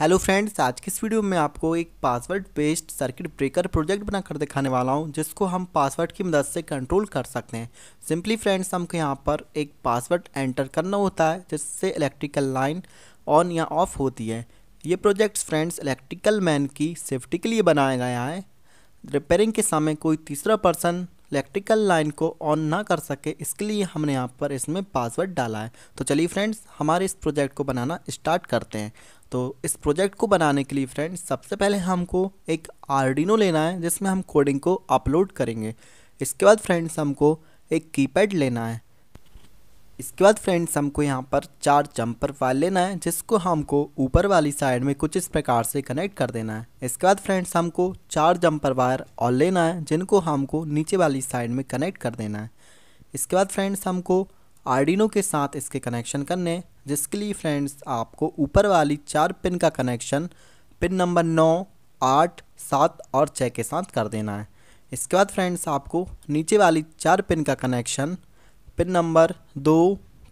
hello friends आज की इस वीडियो में आपको एक password based circuit breaker project बनाकर दिखाने वाला हूं जिसको हम पासवर्ड की मदद से कंट्रोल कर सकते हैं सिंपली फ्रेंड्स हमको यहां पर एक पासवर्ड एंटर करना होता है जिससे इलेक्ट्रिकल लाइन ऑन या ऑफ होती है ये प्रोजेक्ट फ्रेंड्स इलेक्ट्रिकल मैन की सेफ्टी के लिए बनाया गया है रिपेयरिंग के समय कोई तीसरा पर्सन इलेक्ट्रिकल लाइन को ऑन ना कर सके इसके लिए हमने यहाँ पर इसमें पासवर्ड डाला है तो चलिए फ्रेंड्स हमारे इस प्रोजेक्ट को बनाना स्टार्ट करते हैं तो इस प्रोजेक्ट को बनाने के लिए फ्रेंड्स सबसे पहले हमको एक आर्डिनो लेना है जिसमें हम कोडिंग को अपलोड करेंगे इसके बाद फ्रेंड्स हमको एक कीपैड लेना है इसके बाद फ्रेंड्स हमको यहाँ पर चार जंपर फाइल लेना है जिसको हमको ऊपर वाली साइड में कुछ इस प्रकार से कनेक्ट कर देना है इसके बाद फ्रेंड्स हमको चार जंपर वायर और लेना है जिनको हमको नीचे वाली साइड में कनेक्ट कर देना है इसके बाद फ्रेंड्स हमको आर्डिनो के साथ इसके कनेक्शन करने हैं जिसके लिए फ्रेंड्स आपको ऊपर वाली चार पिन का कनेक्शन पिन नंबर नौ आठ सात और छः के साथ कर देना है इसके बाद फ्रेंड्स आपको नीचे वाली चार पिन का कनेक्शन पिन नंबर दो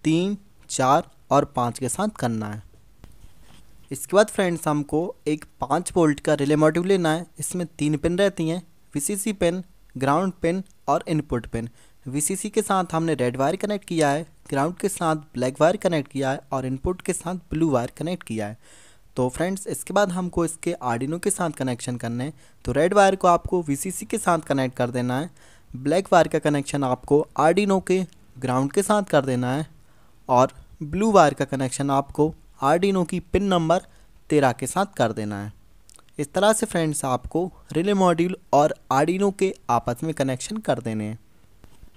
तीन चार और पाँच के साथ करना है इसके बाद फ्रेंड्स हमको एक पाँच वोल्ट का रिले मॉड्यूल लेना है इसमें तीन पिन रहती हैं वीसीसी पिन ग्राउंड पिन और इनपुट पिन वीसीसी के साथ हमने रेड वायर कनेक्ट किया है ग्राउंड के साथ ब्लैक वायर कनेक्ट किया है और इनपुट के साथ ब्लू वायर कनेक्ट किया है तो फ्रेंड्स इसके बाद हमको इसके आर्डिनो के साथ कनेक्शन करने है तो रेड वायर को आपको वी के साथ कनेक्ट कर देना है ब्लैक वायर का कनेक्शन आपको आर्डिनो के ग्राउंड के साथ कर देना है और ब्लू वायर का कनेक्शन आपको आर्डिनो की पिन नंबर तेरह के साथ कर देना है इस तरह से फ्रेंड्स आपको रिले मॉड्यूल और आर्डिनो के आपस में कनेक्शन कर देने हैं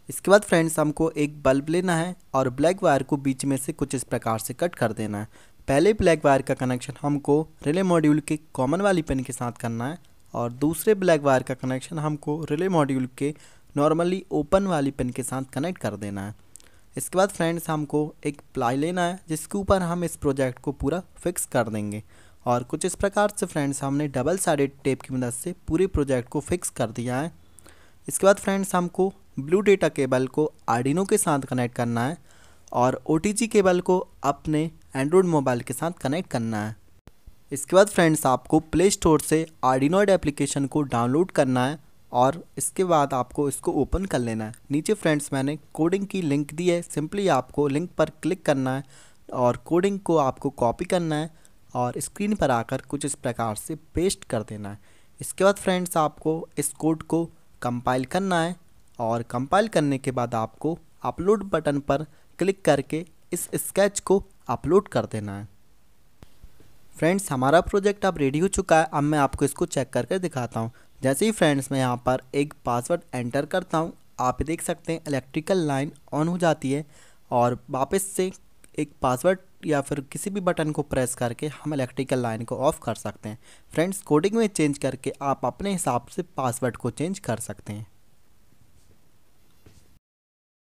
इसके बाद फ्रेंड्स हमको एक बल्ब लेना है और ब्लैक वायर को बीच में से कुछ इस प्रकार से कट कर देना है पहले ब्लैक वायर का कनेक्शन हमको रिले मॉड्यूल के कॉमन वाली पिन के साथ करना है और दूसरे ब्लैक वायर का कनेक्शन हमको रिले मॉड्यूल के नॉर्मली ओपन वाली पिन के साथ कनेक्ट कर देना है इसके बाद फ्रेंड्स हमको एक प्लाई लेना है जिसके ऊपर हम इस प्रोजेक्ट को पूरा फिक्स कर देंगे और कुछ इस प्रकार से फ्रेंड्स हमने डबल साइडेड टेप की मदद से पूरे प्रोजेक्ट को फिक्स कर दिया है इसके बाद फ्रेंड्स हमको ब्लू डेटा केबल को आर्डिनो के साथ कनेक्ट करना है और ओ केबल को अपने एंड्रॉयड मोबाइल के साथ कनेक्ट करना है इसके बाद फ्रेंड्स आपको प्ले स्टोर से आर्डिनोइड एप्लीकेशन को डाउनलोड करना है और इसके बाद आपको इसको ओपन कर लेना है नीचे फ्रेंड्स मैंने कोडिंग की लिंक दी है सिंपली आपको लिंक पर क्लिक करना है और कोडिंग को आपको कॉपी करना है और स्क्रीन पर आकर कुछ इस प्रकार से पेस्ट कर देना है इसके बाद फ्रेंड्स आपको इस कोड को कंपाइल करना है और कंपाइल करने के बाद आपको अपलोड बटन पर क्लिक करके इस स्केच को अपलोड कर देना है फ्रेंड्स हमारा प्रोजेक्ट अब रेडी हो चुका है अब मैं आपको इसको चेक करके दिखाता हूँ जैसे ही फ्रेंड्स मैं यहाँ पर एक पासवर्ड एंटर करता हूँ आप देख सकते हैं इलेक्ट्रिकल लाइन ऑन हो जाती है और वापस से एक पासवर्ड या फिर किसी भी बटन को प्रेस करके हम इलेक्ट्रिकल लाइन को ऑफ़ कर सकते हैं फ्रेंड्स कोडिंग में चेंज करके आप अपने हिसाब से पासवर्ड को चेंज कर सकते हैं